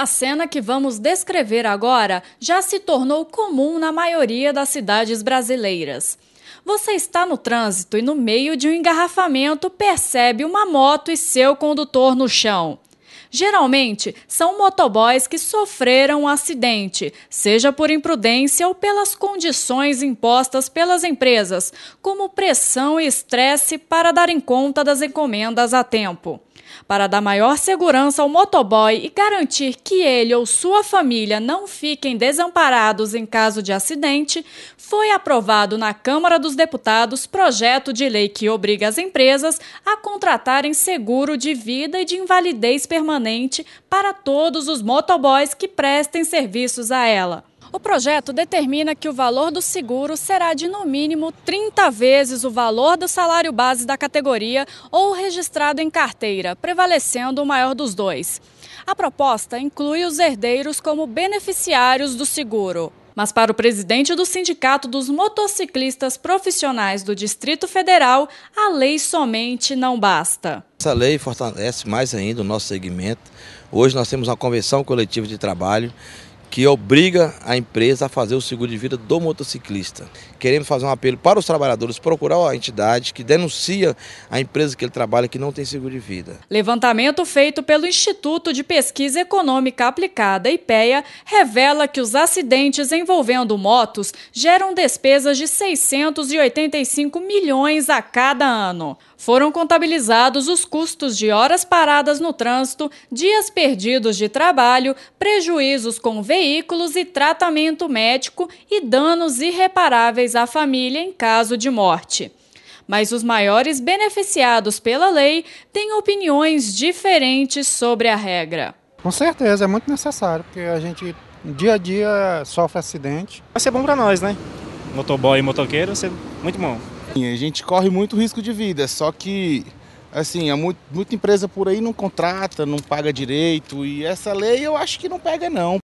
A cena que vamos descrever agora já se tornou comum na maioria das cidades brasileiras. Você está no trânsito e, no meio de um engarrafamento, percebe uma moto e seu condutor no chão. Geralmente são motoboys que sofreram um acidente, seja por imprudência ou pelas condições impostas pelas empresas, como pressão e estresse para darem conta das encomendas a tempo. Para dar maior segurança ao motoboy e garantir que ele ou sua família não fiquem desamparados em caso de acidente, foi aprovado na Câmara dos Deputados projeto de lei que obriga as empresas a contratarem seguro de vida e de invalidez permanente para todos os motoboys que prestem serviços a ela. O projeto determina que o valor do seguro será de no mínimo 30 vezes o valor do salário base da categoria ou registrado em carteira, prevalecendo o maior dos dois. A proposta inclui os herdeiros como beneficiários do seguro. Mas, para o presidente do Sindicato dos Motociclistas Profissionais do Distrito Federal, a lei somente não basta. Essa lei fortalece mais ainda o nosso segmento. Hoje nós temos uma convenção coletiva de trabalho que obriga a empresa a fazer o seguro de vida do motociclista. Queremos fazer um apelo para os trabalhadores procurar a entidade que denuncia a empresa que ele trabalha que não tem seguro de vida. Levantamento feito pelo Instituto de Pesquisa Econômica Aplicada, IPEA, revela que os acidentes envolvendo motos geram despesas de 685 milhões a cada ano. Foram contabilizados os custos de horas paradas no trânsito, dias perdidos de trabalho, prejuízos com veículos veículos e tratamento médico e danos irreparáveis à família em caso de morte. Mas os maiores beneficiados pela lei têm opiniões diferentes sobre a regra. Com certeza, é muito necessário, porque a gente dia a dia sofre acidente. Vai ser bom para nós, né? Motoboy e motoqueiro vai ser muito bom. A gente corre muito risco de vida, só que assim, muita empresa por aí não contrata, não paga direito e essa lei eu acho que não pega não.